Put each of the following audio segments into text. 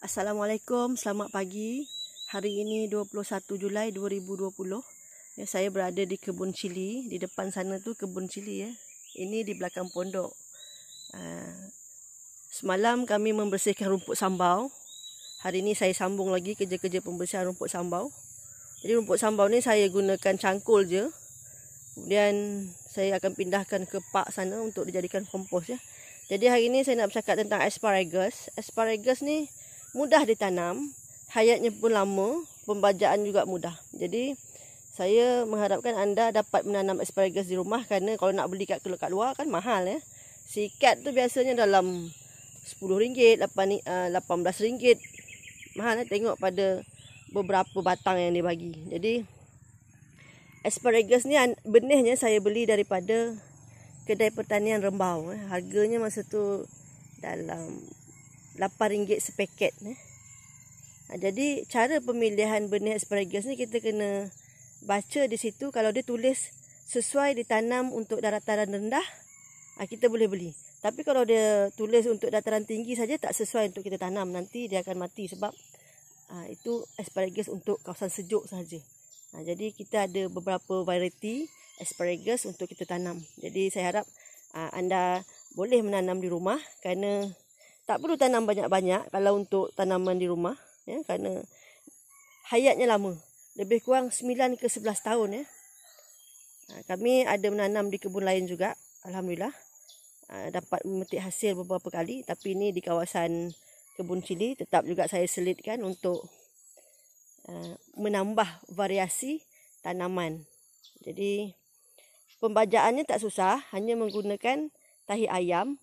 Assalamualaikum, selamat pagi. Hari ini 21 Julai 2020. Ya, saya berada di kebun cili. Di depan sana tu kebun cili ya. Ini di belakang pondok. Uh, semalam kami membersihkan rumput sambau. Hari ini saya sambung lagi kerja-kerja pembersihan rumput sambau. Jadi rumput sambau ni saya gunakan cangkul je. Kemudian saya akan pindahkan ke pak sana untuk dijadikan kompos ya. Jadi hari ini saya nak bercakap tentang asparagus. Asparagus ni mudah ditanam, hayatnya pun lama, pembajaan juga mudah. Jadi saya mengharapkan anda dapat menanam asparagus di rumah kerana kalau nak beli kat, kat luar kan mahal ya. Sikat tu biasanya dalam RM10, RM18. Eh, mahal lah tengok pada beberapa batang yang dia bagi. Jadi asparagus ni benihnya saya beli daripada kedai pertanian rembau. Eh. Harganya masa tu dalam RM8 sepaket. Eh. Ha, jadi cara pemilihan benih asparagus ni kita kena baca di situ. Kalau dia tulis sesuai ditanam untuk dataran rendah, ha, kita boleh beli. Tapi kalau dia tulis untuk dataran tinggi saja tak sesuai untuk kita tanam. Nanti dia akan mati sebab ha, itu asparagus untuk kawasan sejuk saja. Ha, jadi kita ada beberapa variety asparagus untuk kita tanam. Jadi saya harap ha, anda boleh menanam di rumah kerana tak perlu tanam banyak-banyak kalau untuk tanaman di rumah ya kerana hayatnya lama lebih kurang 9 ke 11 tahun ya ha, kami ada menanam di kebun lain juga alhamdulillah ha, dapat memetik hasil beberapa kali tapi ini di kawasan kebun cili tetap juga saya selitkan untuk ha, menambah variasi tanaman jadi pembajaannya tak susah hanya menggunakan tahi ayam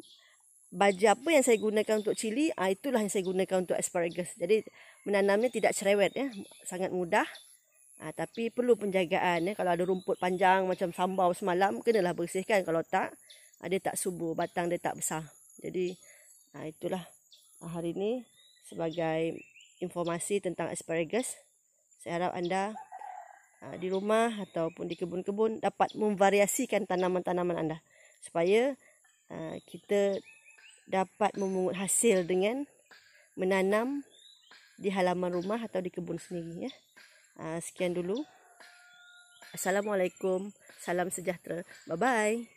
Baja apa yang saya gunakan untuk cili ah itulah yang saya gunakan untuk asparagus jadi menanamnya tidak cerewet ya sangat mudah ah tapi perlu penjagaan ya kalau ada rumput panjang macam sambau semalam kenalah bersihkan kalau tak ada ah, tak subur batang dia tak besar jadi ah itulah ah, hari ini sebagai informasi tentang asparagus saya harap anda ah, di rumah ataupun di kebun-kebun dapat memvariasikan tanaman-tanaman anda supaya kita dapat memungut hasil dengan menanam di halaman rumah atau di kebun sendiri ya. Ah, sekian dulu. Assalamualaikum. Salam sejahtera. Bye bye.